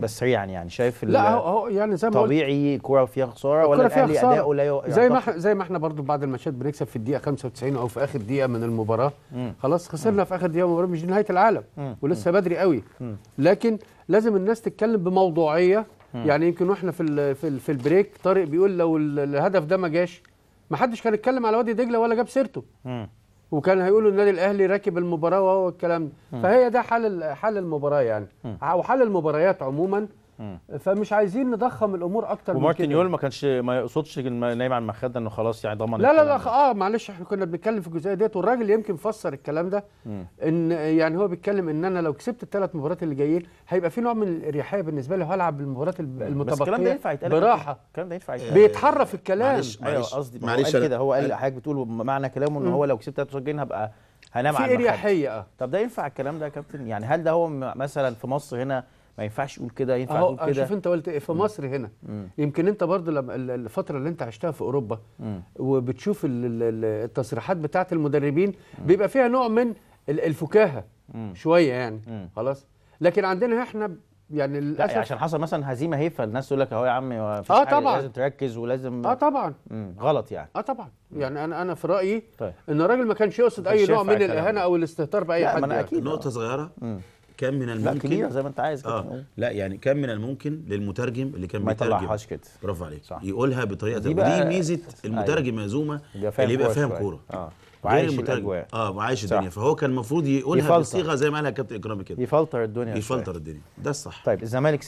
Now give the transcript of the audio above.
بس سريعا يعني،, يعني شايف لا هو يعني زي ما طبيعي كوره فيها خساره ولا الاهلي اداؤه لا زي ما احنا زي ما احنا برضو بعد الماتشات بنكسب في الدقيقه 95 او في اخر دقيقه من المباراه مم. خلاص خسرنا مم. في اخر دقيقه من المباراه مش نهايه العالم مم. ولسه بدري قوي مم. لكن لازم الناس تتكلم بموضوعيه مم. يعني يمكن واحنا في في, في البريك طارق بيقول لو الهدف ده ما جاش ما حدش كان يتكلم على وادي دجله ولا جاب سيرته وكان هيقولوا النادي الاهلي راكب المباراه وهو الكلام ده فهي ده حال حال المباراه يعني او حال المباريات عموما فمش عايزين نضخم الامور اكتر من كده ومارتن ما كانش ما يقصدش نايم على المخده انه خلاص يعني ضمن لا لا لا اه معلش احنا كنا بنتكلم في الجزئيه ديت والراجل يمكن فسر الكلام ده ان يعني هو بيتكلم ان انا لو كسبت الثلاث مباريات اللي جايين هيبقى في نوع من الاريحيه بالنسبه لي وهلعب المباريات المتبقيه بس الكلام ده ينفع يتقال براحه الكلام ده ينفع يتقال بيتحرف الكلام معلش ايوه قصدي معلش كده هو قال حضرتك بتقول معنى كلامه ان هو لو كسبت ثلاث جايين هبقى هنام على المخده في اريحيه آه. طب ده ينفع الكلام ده يا كابتن يعني هل ده هو مثلا في مصر هنا ما ينفعش يقول كده ينفع يقول كده شوف انت قلت ايه في مصر هنا مم. يمكن انت برضو لما الفتره اللي انت عشتها في اوروبا مم. وبتشوف التصريحات بتاعه المدربين مم. بيبقى فيها نوع من الفكاهه مم. شويه يعني مم. خلاص لكن عندنا احنا يعني للاسف عشان حصل مثلا هزيمه هيفا الناس تقول لك اهو يا عم اه طبعا لازم تركز ولازم اه طبعا مم. غلط يعني اه طبعا مم. يعني انا انا في رايي طيب. ان الراجل ما كانش يقصد اي نوع من الاهانه او الاستهتار باي لا حد ما أنا يعني. أكيد نقطه صغيره كان من الممكن لا كبير زي ما انت عايز كده آه. لا يعني كان من الممكن للمترجم اللي كان بيترجم ما يطلعهاش كده برافو عليك صح. يقولها بطريقه دي, دي ميزه المترجم يا مزومه اللي يبقى فاهم كوره اه وعايش الاجواء اه وعايش الدنيا فهو كان المفروض يقولها بصيغه زي ما قالها كابتن اكرامي كده يفلتر الدنيا يفلتر الدنيا ده الصح طيب الزمالك